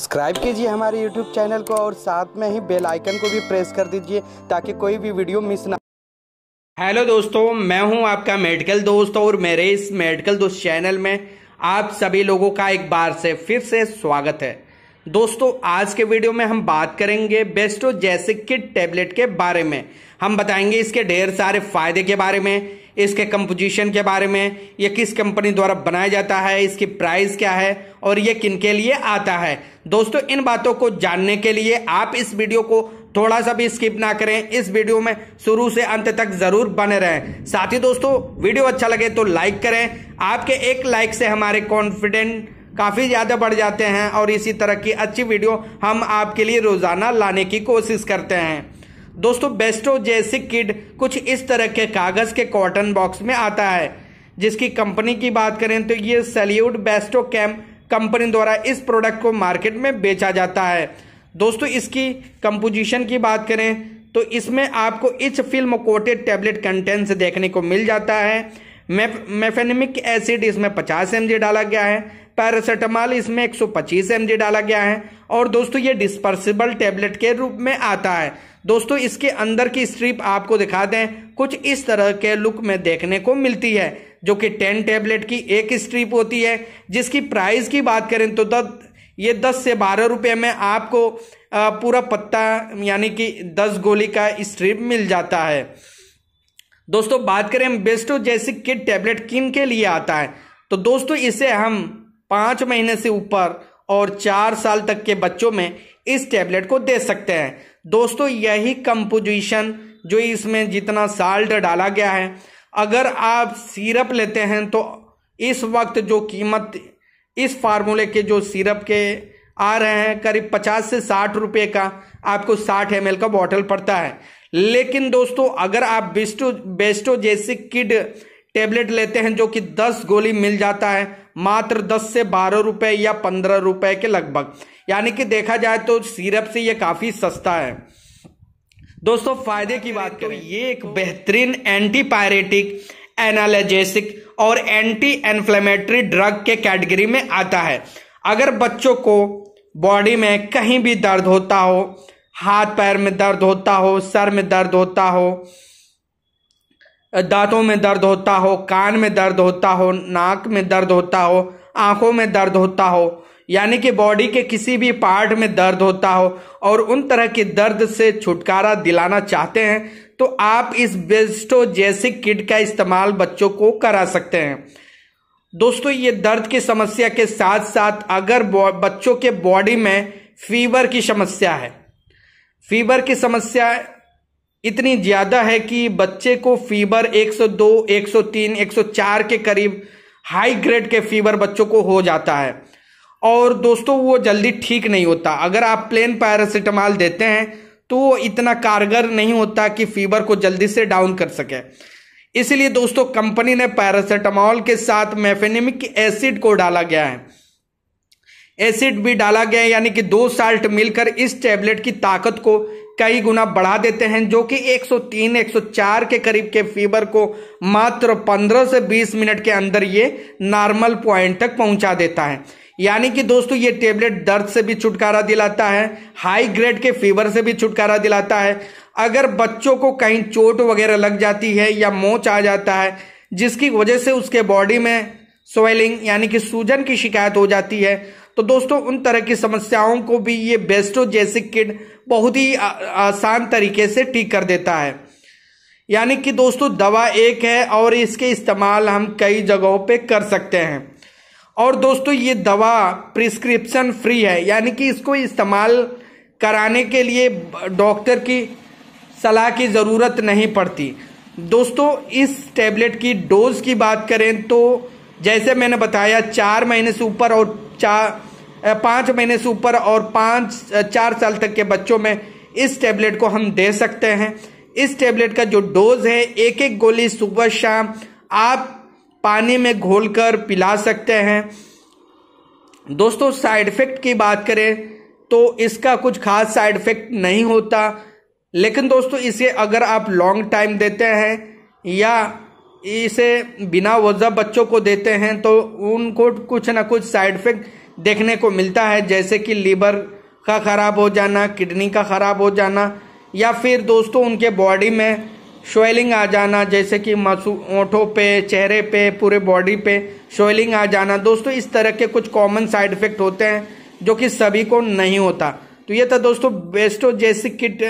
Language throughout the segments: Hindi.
सब्सक्राइब कीजिए हमारे यूट्यूब चैनल को और साथ में ही बेल आइकन को भी प्रेस कर दीजिए ताकि कोई भी वीडियो मिस ना हेलो दोस्तों मैं हूं आपका मेडिकल दोस्त और मेरे इस मेडिकल दोस्त चैनल में आप सभी लोगों का एक बार से फिर से स्वागत है दोस्तों आज के वीडियो में हम बात करेंगे बेस्टो जैसे किट टैबलेट के बारे में हम बताएंगे इसके ढेर सारे फायदे के बारे में इसके कंपोजिशन के बारे में ये किस कंपनी द्वारा बनाया जाता है इसकी प्राइस क्या है और ये किन के लिए आता है दोस्तों इन बातों को जानने के लिए आप इस वीडियो को थोड़ा सा भी स्किप ना करें इस वीडियो में शुरू से अंत तक जरूर बने रहें साथ ही दोस्तों वीडियो अच्छा लगे तो लाइक करें आपके एक लाइक से हमारे कॉन्फिडेंट काफ़ी ज़्यादा बढ़ जाते हैं और इसी तरह की अच्छी वीडियो हम आपके लिए रोज़ाना लाने की कोशिश करते हैं दोस्तों बेस्टो जैसे किड कुछ इस तरह के कागज़ के कॉटन बॉक्स में आता है जिसकी कंपनी की बात करें तो ये सैल्यूट बेस्टो कैम कंपनी द्वारा इस प्रोडक्ट को मार्केट में बेचा जाता है दोस्तों इसकी कंपोजिशन की बात करें तो इसमें आपको each film coated tablet contents देखने को मिल जाता है मेफेनमिक एसिड इसमें 50 एम डाला गया है पैरासीटामॉल इसमें 125 सौ डाला गया है और दोस्तों ये डिस्पर्सिबल टेबलेट के रूप में आता है दोस्तों इसके अंदर की स्ट्रिप आपको दिखा दें कुछ इस तरह के लुक में देखने को मिलती है जो कि 10 टेबलेट की एक स्ट्रिप होती है जिसकी प्राइस की बात करें तो दस ये 10 से 12 रुपए में आपको पूरा पत्ता यानी कि 10 गोली का स्ट्रिप मिल जाता है दोस्तों बात करें बेस्टो जैसे किट टैबलेट किन के लिए आता है तो दोस्तों इसे हम पाँच महीने से ऊपर और चार साल तक के बच्चों में इस टैबलेट को दे सकते हैं दोस्तों यही कंपोजिशन जो इसमें जितना साल्ट डाला गया है अगर आप सिरप लेते हैं तो इस वक्त जो कीमत इस फार्मूले के जो सिरप के आ रहे हैं करीब पचास से साठ रुपये का आपको साठ एम का बॉटल पड़ता है लेकिन दोस्तों अगर आप बेस्टो बेस्टो जैसे किड टेबलेट लेते हैं जो कि दस गोली मिल जाता है मात्र दस से बारह रुपए या पंद्रह रुपए के लगभग यानी कि देखा जाए तो सिरप से ये काफ़ी सस्ता है दोस्तों फायदे की बात तो ये एक बेहतरीन एंटीपायरेटिक एनालजेसिक और एंटी इन्फ्लेमेटरी ड्रग के कैटेगरी में आता है अगर बच्चों को बॉडी में कहीं भी दर्द होता हो हाथ पैर में दर्द होता हो सर में दर्द होता हो दांतों में दर्द होता हो कान में दर्द होता हो नाक में दर्द होता हो आंखों में दर्द होता हो यानी कि बॉडी के किसी भी पार्ट में दर्द होता हो और उन तरह के दर्द से छुटकारा दिलाना चाहते हैं तो आप इस बेस्टो जैसिक किट का इस्तेमाल बच्चों को करा सकते हैं दोस्तों ये दर्द की समस्या के साथ साथ अगर बच्चों के बॉडी में फीवर की समस्या है फीवर की समस्या इतनी ज़्यादा है कि बच्चे को फीवर 102, 103, 104 के करीब हाई ग्रेड के फीवर बच्चों को हो जाता है और दोस्तों वो जल्दी ठीक नहीं होता अगर आप प्लेन पैरासीटामॉल देते हैं तो वो इतना कारगर नहीं होता कि फीवर को जल्दी से डाउन कर सके इसलिए दोस्तों कंपनी ने पैरासीटामॉल के साथ मेफेनिमिक एसिड को डाला गया है एसिड भी डाला गया है यानी कि दो साल्ट मिलकर इस टैबलेट की ताकत को कई गुना बढ़ा देते हैं जो कि 103 104 के करीब के फीवर को मात्र 15 से 20 मिनट के अंदर ये नॉर्मल पॉइंट तक पहुंचा देता है यानी कि दोस्तों ये टेबलेट दर्द से भी छुटकारा दिलाता है हाई ग्रेड के फीवर से भी छुटकारा दिलाता है अगर बच्चों को कहीं चोट वगैरह लग जाती है या मोच आ जाता है जिसकी वजह से उसके बॉडी में स्वेलिंग यानी कि सूजन की शिकायत हो जाती है तो दोस्तों उन तरह की समस्याओं को भी ये बेस्टो जैसिक किड बहुत ही आसान तरीके से ठीक कर देता है यानी कि दोस्तों दवा एक है और इसके इस्तेमाल हम कई जगहों पे कर सकते हैं और दोस्तों ये दवा प्रिस्क्रिप्शन फ्री है यानी कि इसको इस्तेमाल कराने के लिए डॉक्टर की सलाह की ज़रूरत नहीं पड़ती दोस्तों इस टैबलेट की डोज़ की बात करें तो जैसे मैंने बताया चार महीने से ऊपर और चार पाँच महीने से ऊपर और पाँच चार साल तक के बच्चों में इस टैबलेट को हम दे सकते हैं इस टैबलेट का जो डोज है एक एक गोली सुबह शाम आप पानी में घोलकर पिला सकते हैं दोस्तों साइड इफेक्ट की बात करें तो इसका कुछ खास साइड इफेक्ट नहीं होता लेकिन दोस्तों इसे अगर आप लॉन्ग टाइम देते हैं या इसे बिना वजह बच्चों को देते हैं तो उनको कुछ ना कुछ साइड इफेक्ट देखने को मिलता है जैसे कि लीवर का ख़राब हो जाना किडनी का ख़राब हो जाना या फिर दोस्तों उनके बॉडी में शोलिंग आ जाना जैसे कि मसू ओठों पे चेहरे पे पूरे बॉडी पे शोलिंग आ जाना दोस्तों इस तरह के कुछ कॉमन साइड इफ़ेक्ट होते हैं जो कि सभी को नहीं होता तो ये था दोस्तों बेस्टो जैसी किट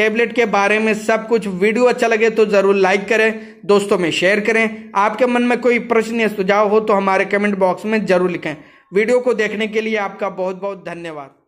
टैबलेट के बारे में सब कुछ वीडियो अच्छा लगे तो ज़रूर लाइक करें दोस्तों में शेयर करें आपके मन में कोई प्रश्न या सुझाव हो तो हमारे कमेंट बॉक्स में ज़रूर लिखें वीडियो को देखने के लिए आपका बहुत बहुत धन्यवाद